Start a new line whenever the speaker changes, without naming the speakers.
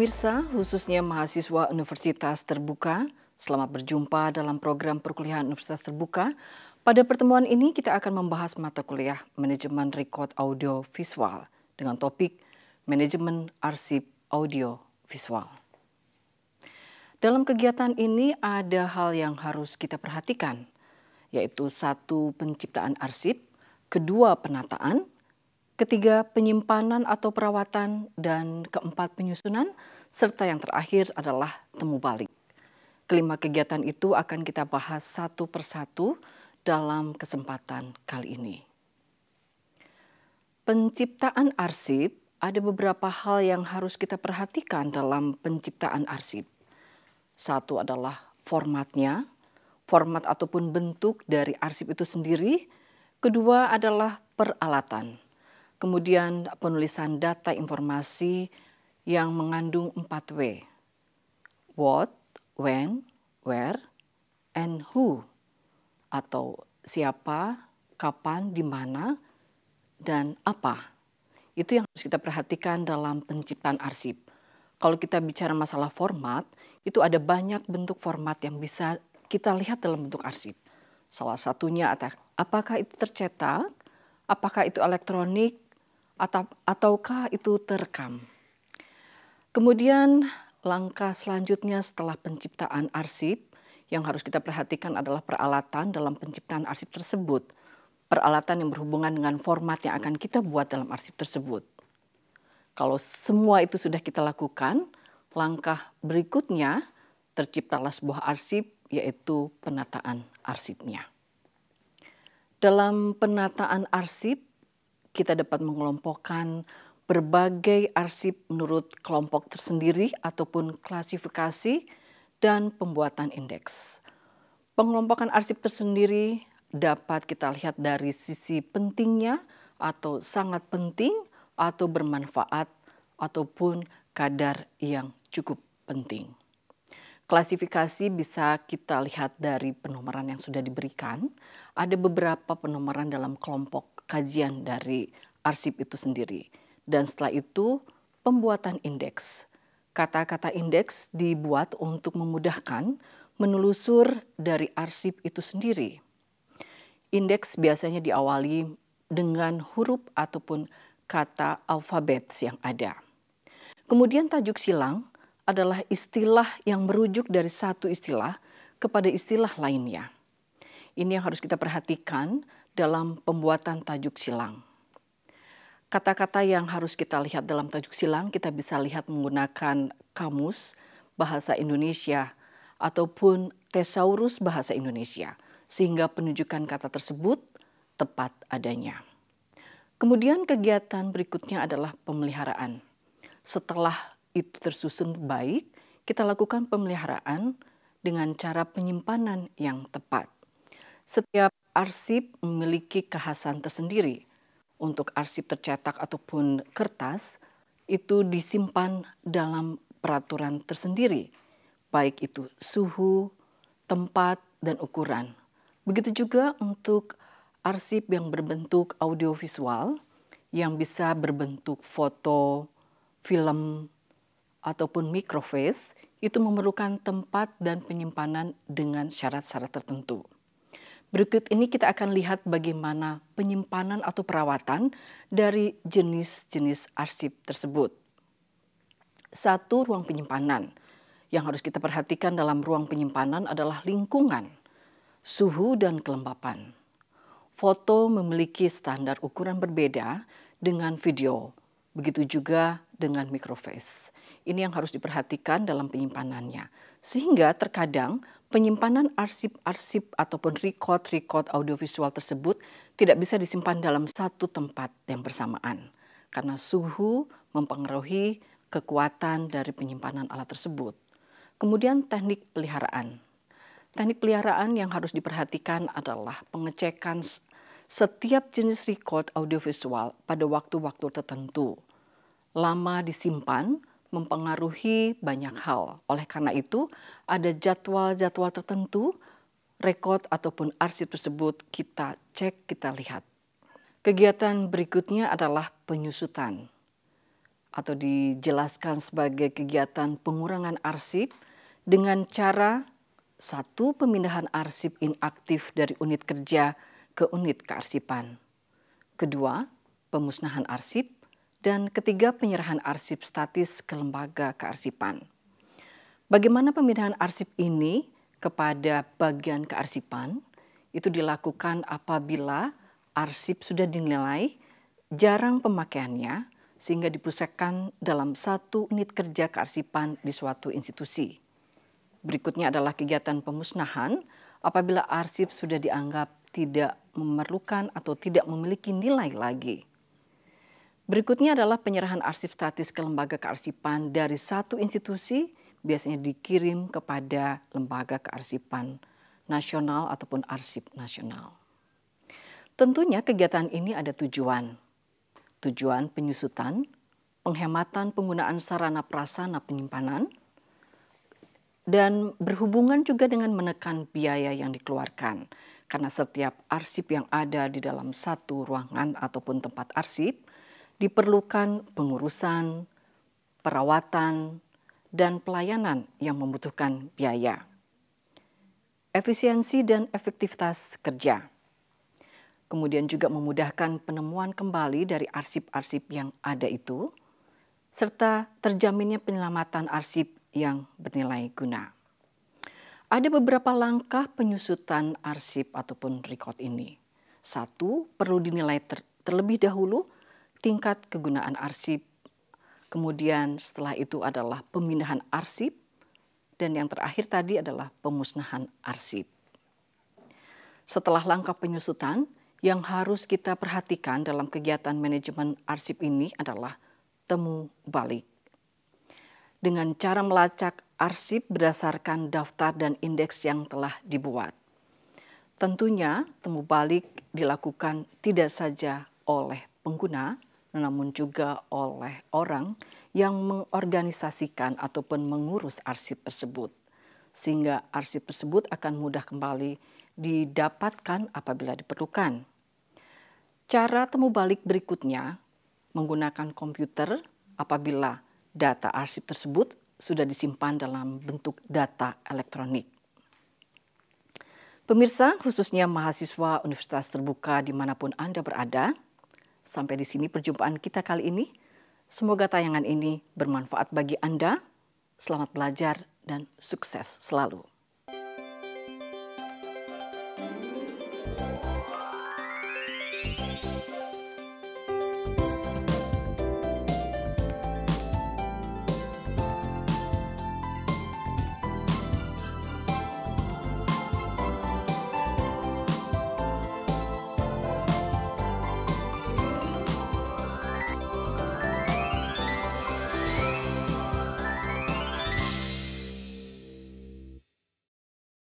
Pemirsa, khususnya mahasiswa Universitas Terbuka, selamat berjumpa dalam program perkuliahan Universitas Terbuka. Pada pertemuan ini kita akan membahas mata kuliah Manajemen Record Audio Visual dengan topik Manajemen Arsip Audio Visual. Dalam kegiatan ini ada hal yang harus kita perhatikan, yaitu satu penciptaan arsip, kedua penataan, ketiga penyimpanan atau perawatan, dan keempat penyusunan, serta yang terakhir adalah temu balik. Kelima kegiatan itu akan kita bahas satu persatu dalam kesempatan kali ini. Penciptaan arsip ada beberapa hal yang harus kita perhatikan dalam penciptaan arsip. Satu adalah formatnya, format ataupun bentuk dari arsip itu sendiri. Kedua adalah peralatan Kemudian penulisan data informasi yang mengandung 4W. What, when, where, and who. Atau siapa, kapan, di mana, dan apa. Itu yang harus kita perhatikan dalam penciptaan arsip. Kalau kita bicara masalah format, itu ada banyak bentuk format yang bisa kita lihat dalam bentuk arsip. Salah satunya apakah itu tercetak, apakah itu elektronik, atau, ataukah itu terekam. Kemudian langkah selanjutnya setelah penciptaan arsip yang harus kita perhatikan adalah peralatan dalam penciptaan arsip tersebut. Peralatan yang berhubungan dengan format yang akan kita buat dalam arsip tersebut. Kalau semua itu sudah kita lakukan, langkah berikutnya terciptalah sebuah arsip yaitu penataan arsipnya. Dalam penataan arsip kita dapat mengelompokkan berbagai arsip menurut kelompok tersendiri ataupun klasifikasi dan pembuatan indeks. Pengelompokan arsip tersendiri dapat kita lihat dari sisi pentingnya atau sangat penting atau bermanfaat ataupun kadar yang cukup penting. Klasifikasi bisa kita lihat dari penomoran yang sudah diberikan. Ada beberapa penomoran dalam kelompok kajian dari arsip itu sendiri. Dan setelah itu pembuatan indeks. Kata-kata indeks dibuat untuk memudahkan menelusur dari arsip itu sendiri. Indeks biasanya diawali dengan huruf ataupun kata alfabet yang ada. Kemudian tajuk silang adalah istilah yang merujuk dari satu istilah kepada istilah lainnya. Ini yang harus kita perhatikan dalam pembuatan tajuk silang. Kata-kata yang harus kita lihat dalam tajuk silang kita bisa lihat menggunakan kamus bahasa Indonesia ataupun tesaurus bahasa Indonesia sehingga penunjukan kata tersebut tepat adanya. Kemudian kegiatan berikutnya adalah pemeliharaan. Setelah itu tersusun baik, kita lakukan pemeliharaan dengan cara penyimpanan yang tepat. Setiap arsip memiliki kekhasan tersendiri. Untuk arsip tercetak ataupun kertas, itu disimpan dalam peraturan tersendiri, baik itu suhu, tempat, dan ukuran. Begitu juga untuk arsip yang berbentuk audiovisual, yang bisa berbentuk foto, film, ataupun microphase itu memerlukan tempat dan penyimpanan dengan syarat-syarat tertentu. Berikut ini kita akan lihat bagaimana penyimpanan atau perawatan dari jenis-jenis arsip tersebut. Satu, ruang penyimpanan. Yang harus kita perhatikan dalam ruang penyimpanan adalah lingkungan, suhu dan kelembapan. Foto memiliki standar ukuran berbeda dengan video, begitu juga dengan microface. Ini yang harus diperhatikan dalam penyimpanannya. Sehingga terkadang penyimpanan arsip-arsip ataupun record-record audiovisual tersebut tidak bisa disimpan dalam satu tempat yang bersamaan. Karena suhu mempengaruhi kekuatan dari penyimpanan alat tersebut. Kemudian teknik peliharaan. Teknik peliharaan yang harus diperhatikan adalah pengecekan setiap jenis record audiovisual pada waktu-waktu tertentu. Lama disimpan mempengaruhi banyak hal. Oleh karena itu, ada jadwal-jadwal tertentu, rekod ataupun arsip tersebut kita cek, kita lihat. Kegiatan berikutnya adalah penyusutan atau dijelaskan sebagai kegiatan pengurangan arsip dengan cara satu pemindahan arsip inaktif dari unit kerja ke unit kearsipan. Kedua, pemusnahan arsip dan ketiga penyerahan arsip statis ke lembaga kearsipan. Bagaimana pemindahan arsip ini kepada bagian kearsipan itu dilakukan apabila arsip sudah dinilai jarang pemakaiannya sehingga dipusatkan dalam satu unit kerja kearsipan di suatu institusi. Berikutnya adalah kegiatan pemusnahan apabila arsip sudah dianggap tidak memerlukan atau tidak memiliki nilai lagi. Berikutnya adalah penyerahan arsip statis ke lembaga kearsipan dari satu institusi biasanya dikirim kepada lembaga kearsipan nasional ataupun arsip nasional. Tentunya kegiatan ini ada tujuan. Tujuan penyusutan, penghematan penggunaan sarana prasana penyimpanan, dan berhubungan juga dengan menekan biaya yang dikeluarkan. Karena setiap arsip yang ada di dalam satu ruangan ataupun tempat arsip diperlukan pengurusan, perawatan, dan pelayanan yang membutuhkan biaya. Efisiensi dan efektivitas kerja. Kemudian juga memudahkan penemuan kembali dari arsip-arsip yang ada itu, serta terjaminnya penyelamatan arsip yang bernilai guna. Ada beberapa langkah penyusutan arsip ataupun record ini. Satu, perlu dinilai ter terlebih dahulu tingkat kegunaan arsip, kemudian setelah itu adalah pemindahan arsip, dan yang terakhir tadi adalah pemusnahan arsip. Setelah langkah penyusutan, yang harus kita perhatikan dalam kegiatan manajemen arsip ini adalah temu balik. Dengan cara melacak arsip berdasarkan daftar dan indeks yang telah dibuat. Tentunya temu balik dilakukan tidak saja oleh pengguna, namun juga oleh orang yang mengorganisasikan ataupun mengurus arsip tersebut. Sehingga arsip tersebut akan mudah kembali didapatkan apabila diperlukan. Cara temu balik berikutnya menggunakan komputer apabila data arsip tersebut sudah disimpan dalam bentuk data elektronik. Pemirsa, khususnya mahasiswa universitas terbuka dimanapun Anda berada, Sampai di sini perjumpaan kita kali ini. Semoga tayangan ini bermanfaat bagi Anda. Selamat belajar dan sukses selalu.